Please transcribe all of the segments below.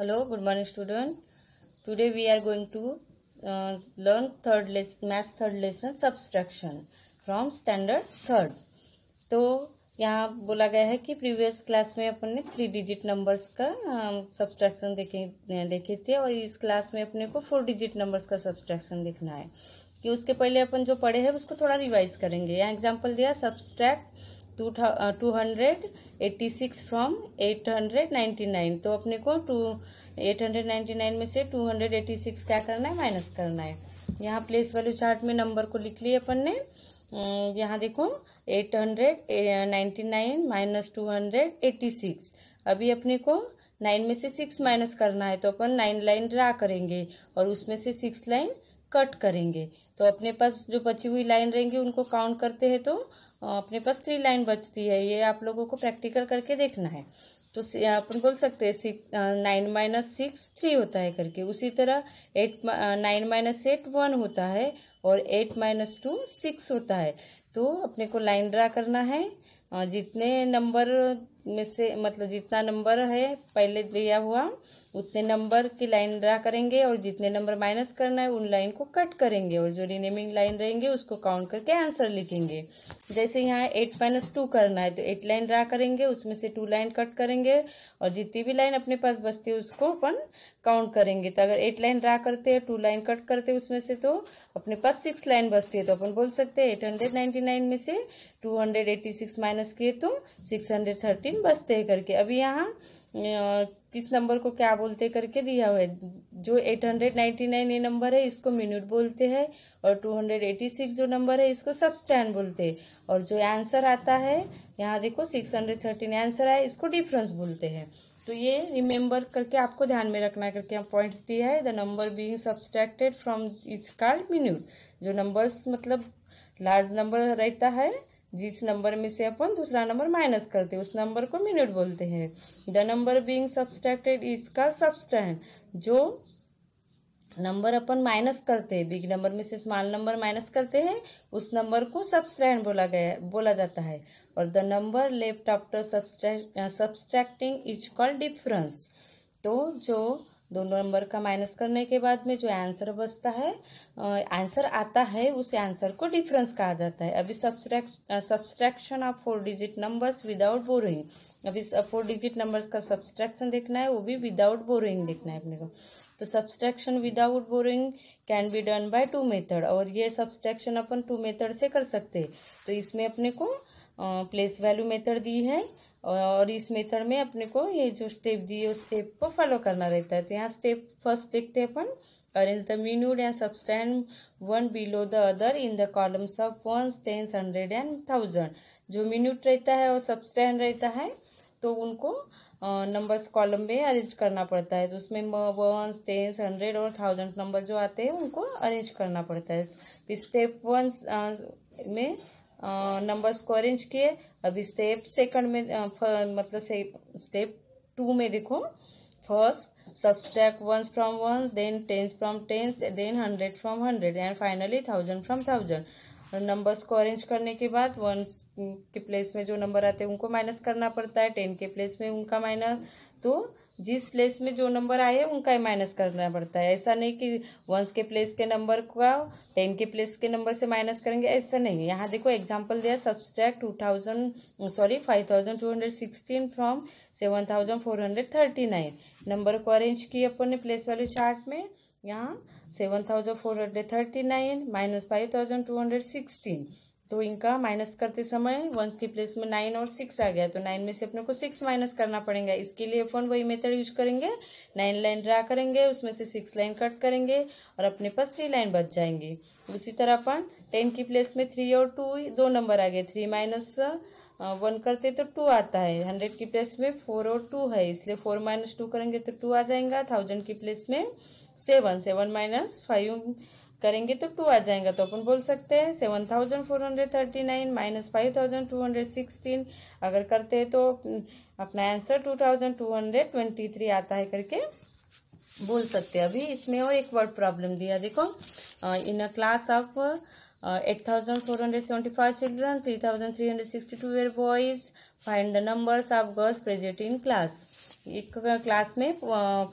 hello good morning student today we are going to learn third lesson lesson third lesson subtraction from standard third तो यहाँ बोला गया है कि previous class में अपन ने थ्री डिजिट नंबर्स का सब्सट्रैक्शन देखे देखे थे और इस क्लास में अपने को फोर डिजिट नंबर्स का सब्सट्रैक्शन देखना है कि उसके पहले अपन जो पढ़े हैं उसको थोड़ा रिवाइज करेंगे यहाँ एग्जाम्पल दिया subtract two two hundred eighty six from eight hundred ninety nine तो अपने को two eight hundred ninety nine में से टू हंड्रेड एट्टी सिक्स क्या करना है माइनस करना है यहाँ प्लेस वैल्यू चार्ट में नंबर को लिख लिए अपन ने हम्म, यहाँ देखो eight hundred ninety nine minus two hundred eighty six अभी अपने को नाइन में से सिक्स माइनस करना है तो अपन नाइन लाइन ड्रा करेंगे और उसमें से सिक्स लाइन कट करेंगे तो अपने पास जो बची हुई लाइन रहेंगी उनको काउंट करते हैं तो अपने पास थ्री लाइन बचती है ये आप लोगों को प्रैक्टिकल करके देखना है तो अपन बोल सकते हैं six nine minus six three होता है करके उसी तरह eight nine minus eight one होता है और एट माइनस टू सिक्स होता है तो अपने को लाइन ड्रा करना है जितने नंबर में से मतलब जितना नंबर है पहले दिया हुआ उतने नंबर की लाइन ड्रा करेंगे और जितने नंबर माइनस करना है उन लाइन को कट करेंगे और जो रिनेमिंग लाइन रहेंगे उसको काउंट करके आंसर लिखेंगे जैसे यहाँ एट माइनस टू करना है तो एट लाइन ड्रा करेंगे उसमें से टू लाइन कट करेंगे और जितनी भी लाइन अपने पास बचती है उसको अपन काउंट करेंगे तो अगर एट लाइन ड्रा करते हैं टू लाइन कट करते हैं उसमें से तो अपने पास सिक्स लाइन बचती है तो अपन बोल सकते हैं एट हंड्रेड नाइन में से टू हंड्रेड सिक्स माइनस किए तो सिक्स हंड्रेड थर्टी तीन बस्ते करके अभी यहाँ किस नंबर को क्या बोलते करके दिया हुआ है जो 899 ये नंबर है इसको मिनट बोलते हैं और 286 जो नंबर है इसको सबस्टैंड बोलते हैं और जो आंसर आता है यहाँ देखो 613 आंसर आया इसको डिफरेंस बोलते हैं तो ये रिमेंबर करके आपको ध्यान में रखना करके हम पॉइंट्स दिया है the number being subtracted from it's called minuend जो नंबर्स मतलब लार्ज नंबर रहता है जिस नंबर में से अपन दूसरा नंबर माइनस करते उस नंबर को मिनट बोलते हैं द नंबर बींग सब्सट्रैक्टेड इसका सब्सटेंट जो नंबर अपन माइनस करते हैं बिग नंबर में से स्मॉल नंबर माइनस करते हैं उस नंबर को सब्सट्रैंड बोला गया बोला जाता है और the number left after subtracting is called difference तो जो दोनों नंबर का माइनस करने के बाद में जो आंसर बचता है आंसर आता है उस आंसर को डिफरेंस कहा जाता है अभी subtraction of four digit numbers without borrowing अभी फोर डिजिट नंबर्स का सब्सट्रैक्शन देखना है वो भी विदाउट बोरिंग देखना है अपने को तो subtraction without borrowing can be done by two method और ये सब्सट्रैक्शन अपन टू मेथड से कर सकते हैं तो इसमें अपने को प्लेस वैल्यू मेथड दी है और इस मेथड में अपने को ये जो स्टेप दिए उस स्टेप को फॉलो करना रहता है तो यहाँ स्टेप फर्स्ट देखते हैं अपन arrange the minute and subtrahend one below the other in the columns of ones tens hundreds and thousand जो minute रहता है और सब्सटैंड रहता है तो उनको नंबर्स कॉलम में अरेंज करना पड़ता है तो उसमें वन टेंस हंड्रेड और थाउजेंड नंबर जो आते हैं उनको अरेंज करना पड़ता है स्टेप वन में नंबर्स को अरेंज किए अभी स्टेप सेकंड में मतलब से, स्टेप टू में देखो first subtract ones from ones then tens from tens then hundred from hundred and finally thousand from thousand numbers को अरेंज करने के बाद वन के प्लेस में जो नंबर आते हैं उनको माइनस करना पड़ता है टेन के प्लेस में उनका माइनस तो जिस प्लेस में जो नंबर आए उनका ही माइनस करना पड़ता है ऐसा नहीं कि वंस के प्लेस के नंबर का टेन के प्लेस के नंबर से माइनस करेंगे ऐसा नहीं यहाँ देखो एग्जाम्पल दिया subtract two thousand sorry five thousand two hundred sixteen from seven thousand four hundred thirty nine number को अरेंज किया अपन ने प्लेस वाले चार्ट में यहाँ seven thousand four hundred thirty nine minus five thousand two hundred sixteen तो इनका minus करते समय वंस की प्लेस में नाइन और सिक्स आ गया तो नाइन में से अपने को सिक्स माइनस करना पड़ेगा इसके लिए फोन वही मेथड यूज करेंगे नाइन लाइन ड्रा करेंगे उसमें से सिक्स लाइन कट करेंगे और अपने पास थ्री लाइन बच जाएंगे उसी तरह अपन टेन की प्लेस में थ्री और टू दो नंबर आ गए थ्री माइनस वन करते तो टू आता है हंड्रेड की प्लेस में फोर और टू है इसलिए फोर माइनस टू करेंगे तो टू आ जाएगा थाउजेंड की प्लेस में सेवन सेवन माइनस फाइव करेंगे तो टू आ जाएगा तो अपन बोल सकते हैं seven thousand four hundred thirty nine minus five thousand two hundred sixteen अगर करते हैं तो हम्म, अपना answer two thousand two hundred twenty three आता है करके बोल सकते हैं अभी इसमें और एक वर्ड प्रॉब्लम दिया देखो in a class of 8475 uh, children 3362 were boys find the numbers of girls present in class एक क्लास uh, में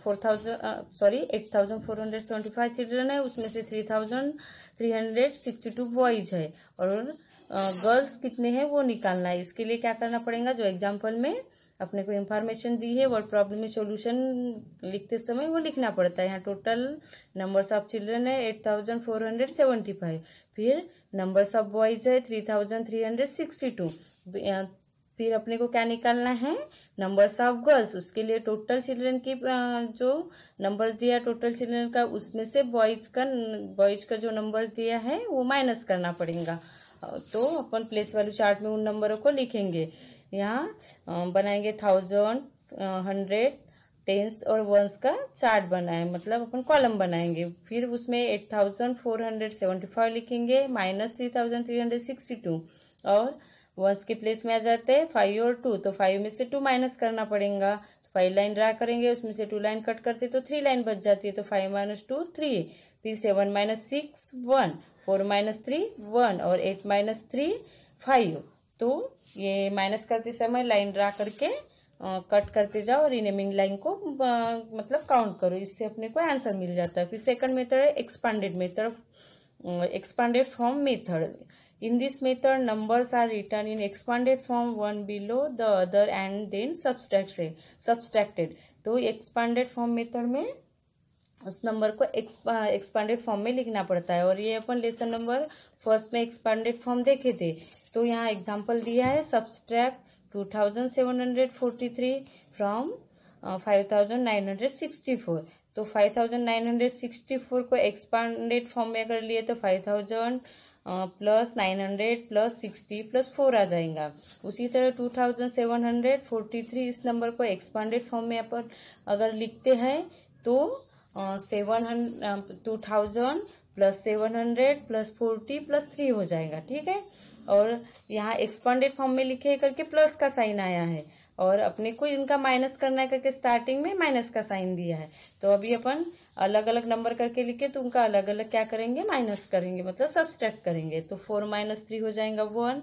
four thousand sorry eight thousand four hundred seventy five children है उसमें से three thousand three hundred sixty two boys है और girls uh, कितने हैं वो निकालना है इसके लिए क्या करना पड़ेगा जो एग्जाम्पल में अपने को इन्फॉर्मेशन दी है वर्ड प्रॉब्लम में सॉल्यूशन लिखते समय वो लिखना पड़ता है यहाँ टोटल नंबर्स ऑफ चिल्ड्रन है eight thousand four hundred seventy five फिर नंबर्स ऑफ बॉयज है three thousand three hundred sixty two फिर अपने को क्या निकालना है नंबर्स ऑफ गर्ल्स उसके लिए टोटल चिल्ड्रन की जो नंबर्स दिया टोटल चिल्ड्रन का उसमें से बॉयज का बॉयज का जो नंबर्स दिया है वो माइनस करना पड़ेगा तो अपन प्लेस वैल्यू चार्ट में उन नंबरों को लिखेंगे यहाँ बनाएंगे थाउजेंड हंड्रेड टेंस और वंस का चार्ट बनाए मतलब अपन कॉलम बनाएंगे फिर उसमें eight thousand four hundred seventy five लिखेंगे minus three thousand three hundred sixty two और वंस के प्लेस में आ जाते हैं फाइव और टू तो फाइव में से टू माइनस करना पड़ेगा फाइव लाइन ड्रा करेंगे उसमें से टू लाइन कट करते तो थ्री लाइन बच जाती है तो फाइव माइनस टू थ्री फिर seven minus six one four minus three one और एट माइनस थ्री फाइव तो ये माइनस करते समय लाइन ड्रा करके कट करते जाओ और रिनेमिंग लाइन को आ, मतलब काउंट करो इससे अपने को आंसर मिल जाता है फिर सेकंड मेथड है expanded method expanded form method in this method numbers are written in expanded form one below the other and then subtracted subtracted तो एक्सपांडेड फॉर्म मेथड में उस नंबर को एक्सपांडेड फॉर्म में लिखना पड़ता है और ये अपन लेसन नंबर फर्स्ट में एक्सपांडेड फॉर्म देखे थे तो यहाँ एग्जाम्पल दिया है subtract two thousand seven hundred forty three from five thousand nine hundred sixty four तो five thousand nine hundred sixty four को एक्सपांडेड फॉर्म में अगर लिए तो five thousand plus nine hundred plus sixty plus four आ जाएगा उसी तरह two thousand seven hundred forty three इस नंबर को एक्सपांडेड फॉर्म में अपन अगर लिखते हैं तो seven two thousand plus seven hundred plus forty plus three हो जाएगा ठीक है और यहाँ एक्सपांडेड फॉर्म में लिखे करके प्लस का साइन आया है और अपने को इनका माइनस करना है करके स्टार्टिंग में माइनस का साइन दिया है तो अभी अपन अलग अलग नंबर करके लिखे तो उनका अलग अलग क्या करेंगे माइनस करेंगे मतलब सब्सट्रैक्ट करेंगे तो फोर माइनस थ्री हो जाएगा वन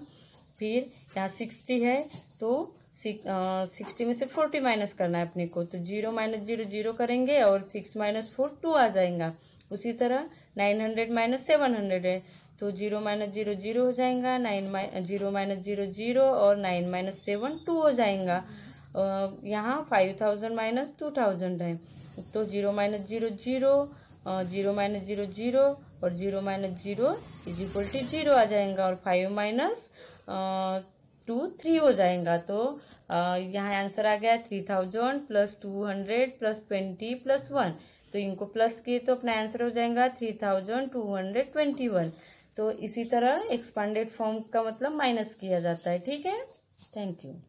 फिर यहाँ सिक्सटी है तो सिक्सटी uh, में से फोर्टी माइनस करना है अपने को तो जीरो माइनस जीरो जीरो करेंगे और सिक्स माइनस फोर टू आ जाएगा उसी तरह nine hundred minus seven hundred है तो जीरो माइनस जीरो जीरो हो जाएगा nine zero minus zero zero और नाइन माइनस सेवन टू हो जाएगा यहाँ five thousand minus two thousand है तो zero minus zero zero zero minus zero zero और zero minus zero is equal to zero आ जाएगा और फाइव माइनस टू थ्री हो जाएगा तो यहाँ आंसर आ गया three thousand plus two hundred plus twenty plus one तो इनको प्लस किए तो अपना आंसर हो जाएगा three thousand two hundred twenty one तो इसी तरह एक्सपांडेड फॉर्म का मतलब माइनस किया जाता है ठीक है थैंक यू